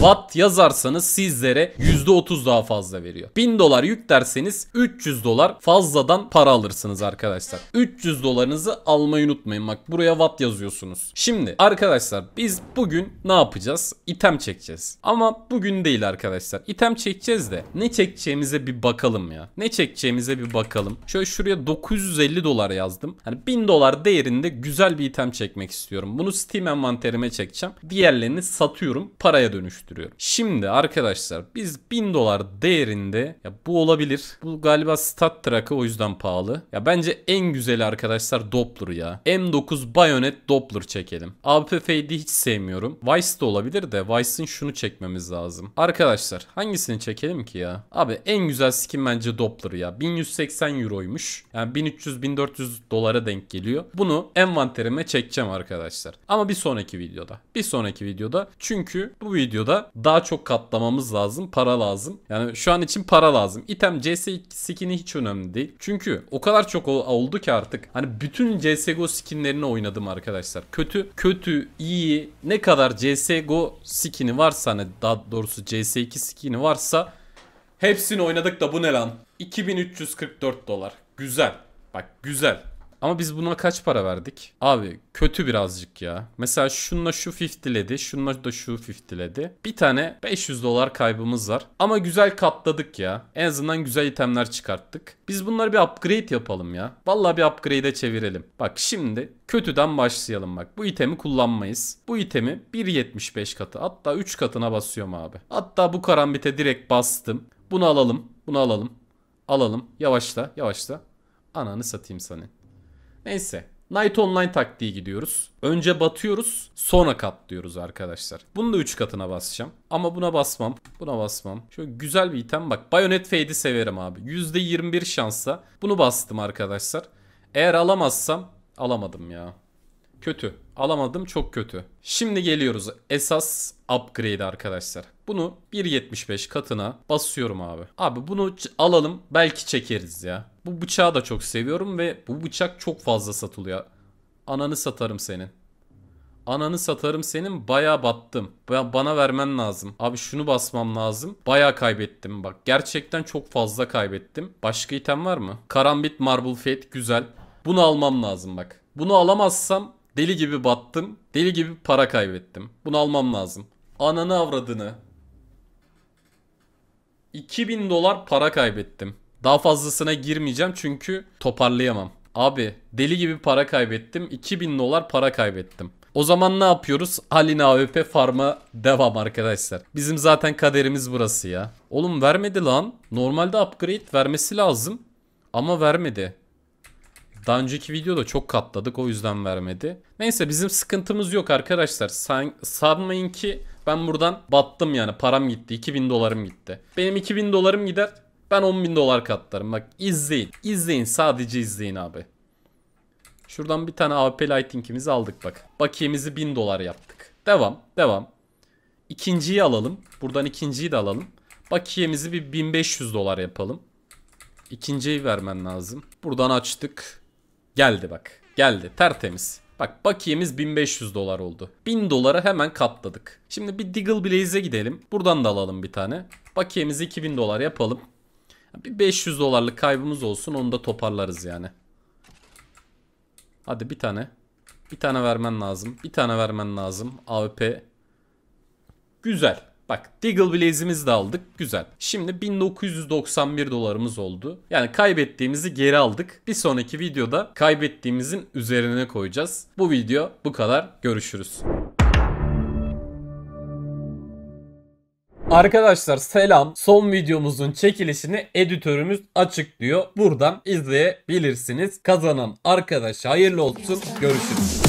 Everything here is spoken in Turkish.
Watt yazarsanız sizlere %30 daha fazla veriyor. 1000 dolar yük derseniz 300 dolar fazladan para alırsınız arkadaşlar. 300 dolarınızı almayı unutmayın. Bak buraya Watt yazıyorsunuz. Şimdi arkadaşlar biz bugün ne yapacağız? İtem çekeceğiz. Ama bugün değil arkadaşlar. İtem çekeceğiz de ne çekeceğimize bir bakalım ya. Ne çekeceğimize bir bakalım. Şöyle şuraya 950 dolar yazdım. Hani 1000 dolar değerinde güzel bir item çekmek istiyorum. Bunu Steam envanterime çekeceğim. Diğerlerini satıyorum. Paraya dönüştü dönüştürüyorum. Şimdi arkadaşlar biz 1000 dolar değerinde ya bu olabilir. Bu galiba stat track'ı o yüzden pahalı. Ya bence en güzeli arkadaşlar Doppler ya. M9 Bayonet Doppler çekelim. APF'yi hiç sevmiyorum. Vice de olabilir de Vice'ın şunu çekmemiz lazım. Arkadaşlar hangisini çekelim ki ya? Abi en güzel skin bence Doppler ya. 1180 euroymuş. Yani 1300-1400 dolara denk geliyor. Bunu envanterime çekeceğim arkadaşlar. Ama bir sonraki videoda. Bir sonraki videoda. Çünkü bu videoda daha çok katlamamız lazım. Para lazım. Yani şu an için para lazım. İtem CS skin'i hiç önemli değil. Çünkü o kadar çok oldu ki artık. Hani bütün CSGO skinlerini oynadım arkadaşlar. Kötü, kötü, iyi ne kadar CSGO skin'i varsa hani daha doğrusu CS2 skin'i varsa hepsini oynadık da bu ne lan? 2344 dolar. Güzel. Bak güzel. Ama biz buna kaç para verdik? Abi kötü birazcık ya. Mesela şunla şu fiftiledi. Şununla da şu fiftiledi. Bir tane 500 dolar kaybımız var. Ama güzel katladık ya. En azından güzel itemler çıkarttık. Biz bunları bir upgrade yapalım ya. Vallahi bir upgrade'e çevirelim. Bak şimdi kötüden başlayalım bak. Bu itemi kullanmayız. Bu itemi 1.75 katı hatta 3 katına basıyorum abi. Hatta bu karambite direkt bastım. Bunu alalım. Bunu alalım. Alalım. Yavaşla. Yavaşla. Ananı satayım sana. Neyse. Night Online taktiği gidiyoruz. Önce batıyoruz sonra katlıyoruz arkadaşlar. Bunu da 3 katına basacağım. Ama buna basmam. Buna basmam. Şöyle güzel bir item bak. Bayonet Fade'i severim abi. %21 şansa. Bunu bastım arkadaşlar. Eğer alamazsam alamadım ya. Kötü. Alamadım çok kötü. Şimdi geliyoruz esas upgrade arkadaşlar. Bunu 1.75 katına basıyorum abi. Abi bunu alalım belki çekeriz ya. Bu bıçağı da çok seviyorum ve bu bıçak çok fazla satılıyor. Ananı satarım senin. Ananı satarım senin baya battım. Ba bana vermen lazım. Abi şunu basmam lazım. Baya kaybettim bak. Gerçekten çok fazla kaybettim. Başka item var mı? Karambit Marble Fate güzel. Bunu almam lazım bak. Bunu alamazsam Deli gibi battım. Deli gibi para kaybettim. Bunu almam lazım. Ananı avradını. 2000 dolar para kaybettim. Daha fazlasına girmeyeceğim çünkü toparlayamam. Abi deli gibi para kaybettim. 2000 dolar para kaybettim. O zaman ne yapıyoruz? Halin AWP farma devam arkadaşlar. Bizim zaten kaderimiz burası ya. Oğlum vermedi lan. Normalde upgrade vermesi lazım. Ama vermedi. Daha önceki videoda çok katladık o yüzden vermedi. Neyse bizim sıkıntımız yok arkadaşlar. San, sanmayın ki ben buradan battım yani param gitti 2000 dolarım gitti. Benim 2000 dolarım gider ben 10.000 dolar katlarım. Bak izleyin. izleyin sadece izleyin abi. Şuradan bir tane AP Lighting'imizi aldık bak. Bakiyemizi 1000 dolar yaptık. Devam devam. İkinciyi alalım. Buradan ikinciyi de alalım. Bakiyemizi bir 1500 dolar yapalım. İkinciyi vermen lazım. Buradan açtık. Geldi bak. Geldi. Tertemiz. Bak bakiyemiz 1500 dolar oldu. 1000 dolara hemen katladık. Şimdi bir Diggle Blaze'e gidelim. Buradan da alalım bir tane. Bakiyemizi 2000 dolar yapalım. Bir 500 dolarlık kaybımız olsun. Onu da toparlarız yani. Hadi bir tane. Bir tane vermen lazım. Bir tane vermen lazım. AWP. Güzel. Bak Deagle Blaze'imizi de aldık. Güzel. Şimdi 1991 dolarımız oldu. Yani kaybettiğimizi geri aldık. Bir sonraki videoda kaybettiğimizin üzerine koyacağız. Bu video bu kadar. Görüşürüz. Arkadaşlar selam. Son videomuzun çekilişini editörümüz açıklıyor. Buradan izleyebilirsiniz. Kazanan arkadaş hayırlı olsun. Görüşürüz.